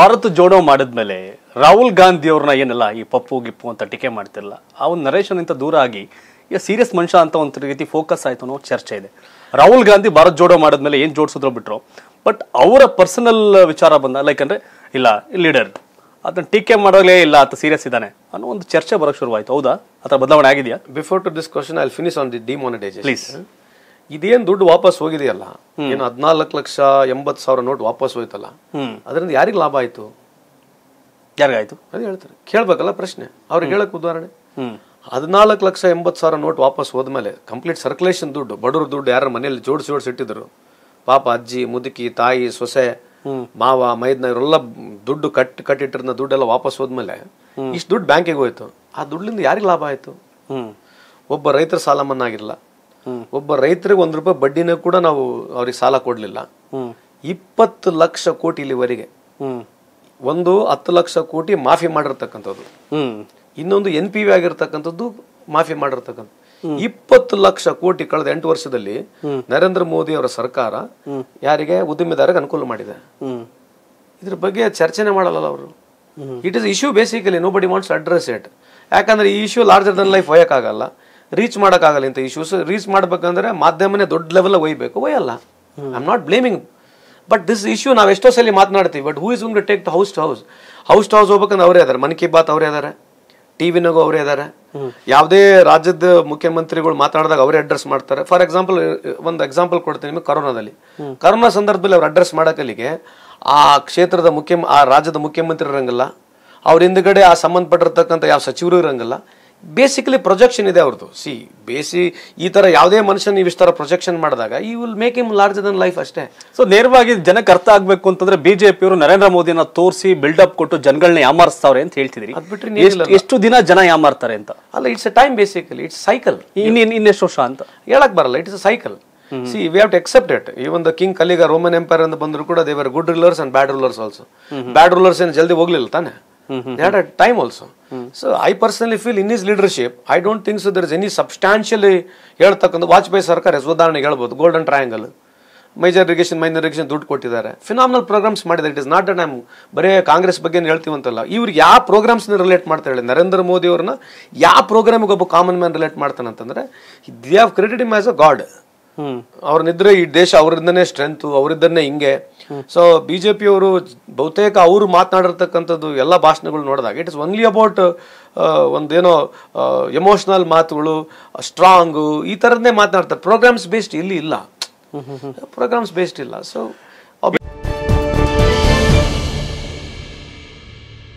ಭಾರತ ಜೋಡೋ ಮಾಡಿದ್ಮೇಲೆ ರಾಹುಲ್ ಗಾಂಧಿ ಅವ್ರನ್ನ ಏನಲ್ಲ ಈ ಪಪ್ಪು ಗಿಪ್ಪು ಅಂತ ಟೀಕೆ ಮಾಡ್ತಿರಲ್ಲ ಅವ್ನು ನರೇಶನ್ ಇಂತ ದೂರ ಆಗಿ ಈಗ ಸೀರಿಯಸ್ ಮನುಷ್ಯ ಅಂತ ಒಂದು ರೀತಿ ಫೋಕಸ್ ಆಯ್ತು ಅನ್ನೋ ಚರ್ಚೆ ಇದೆ ರಾಹುಲ್ ಗಾಂಧಿ ಭಾರತ್ ಜೋಡೋ ಮಾಡಿದ್ಮೇಲೆ ಏನು ಜೋಡಿಸಿದ್ರು ಬಿಟ್ರು ಬಟ್ ಅವರ ಪರ್ಸನಲ್ ವಿಚಾರ ಬಂದ ಲೈಕ್ ಅಂದರೆ ಇಲ್ಲ ಲೀಡರ್ ಅದನ್ನ ಟೀಕೆ ಮಾಡೋಲೇ ಇಲ್ಲ ಆತ ಸೀರಿಯಸ್ ಇದ್ದಾನೆ ಅನ್ನೋ ಒಂದು ಚರ್ಚೆ ಬರೋಕ್ಕೆ ಶುರುವಾಯಿತು ಹೌದಾ ಅಥವಾ ಬದಲಾವಣೆ ಆಗಿದೆಯಾ before to this question I finish on the demonetisation please ಇದೇನು ದುಡ್ಡು ವಾಪಸ್ ಹೋಗಿದೆಯಲ್ಲ ಏನು ಹದಿನಾಲ್ಕು ಲಕ್ಷ ಎಂಬತ್ತು ಸಾವಿರ ನೋಟ್ ವಾಪಸ್ ಹೋಯ್ತಲ್ಲ ಅದರಿಂದ ಯಾರಿಗೆ ಲಾಭ ಆಯಿತು ಯಾರಿಗಾಯ್ತು ಅದು ಹೇಳ್ತಾರೆ ಕೇಳಬೇಕಲ್ಲ ಪ್ರಶ್ನೆ ಅವ್ರಿಗೆ ಹೇಳಕ್ಕೆ ಉದಾಹರಣೆ ಹದಿನಾಲ್ಕು ಲಕ್ಷ ಎಂಬತ್ತು ಸಾವಿರ ನೋಟ್ ವಾಪಸ್ ಹೋದ್ಮೇಲೆ ಕಂಪ್ಲೀಟ್ ಸರ್ಕ್ಯುಲೇಷನ್ ದುಡ್ಡು ಬಡವ್ರ ದುಡ್ಡು ಯಾರ ಮನೆಯಲ್ಲಿ ಜೋಡಿಸಿ ಜೋಡಿಸಿ ಇಟ್ಟಿದ್ರು ಪಾಪ ಅಜ್ಜಿ ಮುದುಕಿ ತಾಯಿ ಸೊಸೆ ಮಾವ ಮೈದ್ನ ಇವರೆಲ್ಲ ದುಡ್ಡು ಕಟ್ ಕಟ್ಟಿಟ್ಟಿರ್ನ ದುಡ್ಡೆಲ್ಲ ವಾಪಸ್ ಹೋದ್ಮೇಲೆ ಇಷ್ಟು ದುಡ್ಡು ಬ್ಯಾಂಕಿಗೆ ಹೋಯ್ತು ಆ ದುಡ್ಡಿಂದ ಯಾರಿಗೆ ಲಾಭ ಆಯಿತು ಒಬ್ಬ ರೈತರ ಸಾಲ ಮನ್ನಾ ಆಗಿರಲ್ಲ ಒಬ್ಬ ರೈತರಿಗೆ ಒಂದು ರೂಪಾಯಿ ಬಡ್ಡಿನ ಕೂಡ ನಾವು ಅವ್ರಿಗೆ ಸಾಲ ಕೊಡಲಿಲ್ಲ ಇಪ್ಪತ್ತು ಲಕ್ಷ ಕೋಟಿ ಇಲ್ಲಿವರೆಗೆ ಒಂದು ಹತ್ತು ಲಕ್ಷ ಕೋಟಿ ಮಾಫಿ ಮಾಡಿರ್ತಕ್ಕಂಥದ್ದು ಇನ್ನೊಂದು ಎನ್ ಪಿ ವಿ ಆಗಿರ್ತಕ್ಕಂಥದ್ದು ಮಾಫಿ ಮಾಡಿರ್ತಕ್ಕಂಥ ಇಪ್ಪತ್ತು ಲಕ್ಷ ಕೋಟಿ ಕಳೆದ ಎಂಟು ವರ್ಷದಲ್ಲಿ ನರೇಂದ್ರ ಮೋದಿ ಅವರ ಸರ್ಕಾರ ಯಾರಿಗೆ ಉದ್ದಿಮೆದಾರರಿಗೆ ಅನುಕೂಲ ಮಾಡಿದೆ ಇದ್ರ ಬಗ್ಗೆ ಚರ್ಚೆನೆ ಮಾಡಲ್ಲ ಅವರು it is issue basically nobody wants address it ಯಾಕಂದ್ರೆ ಈ ಇಶ್ಯೂ ಲಾರ್ಜರ್ ದನ್ ಲೈಫ್ ಹೋಯಕ್ಕಾಗಲ್ಲ ರೀಚ್ ಮಾಡೋಕ್ಕಾಗಲ್ಲ ಇಂಥ ಇಶ್ಯೂಸ್ ರೀಚ್ ಮಾಡಬೇಕಂದ್ರೆ ಮಾಧ್ಯಮನೇ ದೊಡ್ಡ ಲೆವೆಲ್ ಒಯ್ಬೇಕು ಒಯ್ಯಲ್ಲ I am not blaming but this issue ನಾವು ಎಷ್ಟೋ ಸಲ ಮಾತನಾಡ್ತೀವಿ but who is to take the house to house house to house ಹೋಗ್ಬೇಕಂದ್ರೆ ಅವರೇ ಇದಾರೆ ಮನ್ ಕಿ ಬಾತ್ ಅವರೇ ಇದಾರೆ ಟಿವಿನಾಗೂ ಅವರೇ ಇದ್ದಾರೆ ಯಾವುದೇ ರಾಜ್ಯದ ಮುಖ್ಯಮಂತ್ರಿಗಳು ಮಾತಾಡಿದಾಗ ಅವರೇ ಅಡ್ರೆಸ್ ಮಾಡ್ತಾರೆ ಫಾರ್ ಎಕ್ಸಾಂಪಲ್ ಒಂದು ಎಕ್ಸಾಂಪಲ್ ಕೊಡ್ತೀನಿ ನಿಮಗೆ ಕರೋನಾದಲ್ಲಿ ಕರೋನಾ ಸಂದರ್ಭದಲ್ಲಿ ಅವ್ರು ಅಡ್ರೆಸ್ ಮಾಡೋಕಲ್ಲಿಗೆ ಆ ಕ್ಷೇತ್ರದ ಮುಖ್ಯ ಆ ರಾಜ್ಯದ ಮುಖ್ಯಮಂತ್ರಿ ಇರಂಗಿಲ್ಲ ಅವ್ರ ಹಿಂದ್ಗಡೆ ಆ ಸಂಬಂಧಪಟ್ಟಿರ್ತಕ್ಕಂಥ ಯಾವ ಸಚಿವರು ಇರಂಗಿಲ್ಲ ಬೇಸಿಕಲಿ ಪ್ರೊಜೆಕ್ಷನ್ ಇದೆ ಅವ್ರದ್ದು ಸಿ ಬೇಸಿ ಈ ಥರ ಯಾವುದೇ ಮನುಷ್ಯನ ನೀವು ಇಷ್ಟರ ಪ್ರೊಜೆಕ್ಷನ್ ಮಾಡಿದಾಗ ಈ will make him larger than life ಅಷ್ಟೇ ಸೊ ನೇರವಾಗಿ ಜನಕ್ಕೆ ಅರ್ಥ ಆಗಬೇಕು ಅಂತಂದ್ರೆ ಪಿಯವರು ನರೇಂದ್ರ ಮೋದಿನ ತೋರಿಸಿ ಬಿಲ್ಡಪ್ ಕೊಟ್ಟು ಜನಗಳನ್ನ ಯಾಮಾರಿಸ್ತಾವ್ರೆ ಅಂತ ಹೇಳ್ತಿದ್ರಿ ಎಷ್ಟು ದಿನ ಜನ ಯಾಮಾರ್ತಾರೆ ಅಂತ ಅಲ್ಲ it's a time basically it's cycle ಇನ್ನೇನು ಇನ್ನೆಷ್ಟು ವರ್ಷ ಅಂತ ಹೇಳಕ್ ಬರಲ್ಲ it's a cycle see we have to accept it ಈ ಒಂದು ಕಿಂಗ್ ಕಲಿಗ ರೋಮನ್ ಎಂಪೈರ್ ಅಂತ ಬಂದ್ರು ಕೂಡ ದೇವರ್ good rulers and bad rulers also bad rulers ಏನು ಜಲ್ದಿ ಹೋಗ್ಲಿಲ್ಲ ತಾನೆ Mm-hmm. They had a time also. Mm-hmm. So I personally feel in his leadership, I don't think so there is any substantially ಹೇಳ್ತಕ್ಕಂಥ ವಾಜಪೇಯಿ ಸರ್ಕಾರ ಉದಾಹರಣೆಗೆ ಹೇಳ್ಬೋದು golden triangle major irrigation minor irrigation ದುಡ್ಡು ಕೊಟ್ಟಿದ್ದಾರೆ ಫಿನಾಮಿನಲ್ ಪ್ರೋಗ್ರಾಮ್ಸ್ ಮಾಡಿದ್ದಾರೆ ಇಟ್ ಇಸ್ ನಾಟ್ ಅ ನಮ್ ಬರೇ ಕಾಂಗ್ರೆಸ್ ಬಗ್ಗೆ ಹೇಳ್ತೀವಂತಲ್ಲ ಇವ್ರಿಗೆ ಯಾವ ಪ್ರೋಗ್ರಾಮ್ಸ್ನ ರಿಲೇಟ್ ಮಾಡ್ತಾರೆ ಹೇಳಿ ನರೇಂದ್ರ ಮೋದಿ ಅವ್ರನ್ನ ಯಾವ ಪ್ರೋಗ್ರಾಮಿಗೆ ಒಬ್ಬ ಕಾಮನ್ ಮ್ಯಾನ್ ರಿಲೇಟ್ ಮಾಡ್ತಾನೆ ಅಂತಂದ್ರೆ they have credit him as a god ನಿದ್ರೆ ಈ ದೇಶ ಅವರಿಂದನೇ ಸ್ಟ್ರೆಂತ್ ಅವರಿಂದನೇ ಹಿಂಗೆ ಸೊ ಅವರು ಬಹುತೇಕ ಅವರು ಮಾತನಾಡಿರ್ತಕ್ಕಂಥದ್ದು ಎಲ್ಲ ಭಾಷಣಗಳು ನೋಡಿದಾಗ ಇಟ್ ಇಸ್ ಒನ್ಲಿ ಅಬೌಟ್ ಒಂದೇನೋ ಎಮೋಷನಲ್ ಮಾತುಗಳು ಸ್ಟ್ರಾಂಗು ಈ ಥರದ್ದೇ ಮಾತನಾಡ್ತಾರೆ ಪ್ರೋಗ್ರಾಮ್ಸ್ ಬೇಸ್ಡ್ ಇಲ್ಲಿ ಇಲ್ಲ ಪ್ರೋಗ್ರಾಮ್ಸ್ ಬೇಸ್ಡ್ ಇಲ್ಲ ಸೊ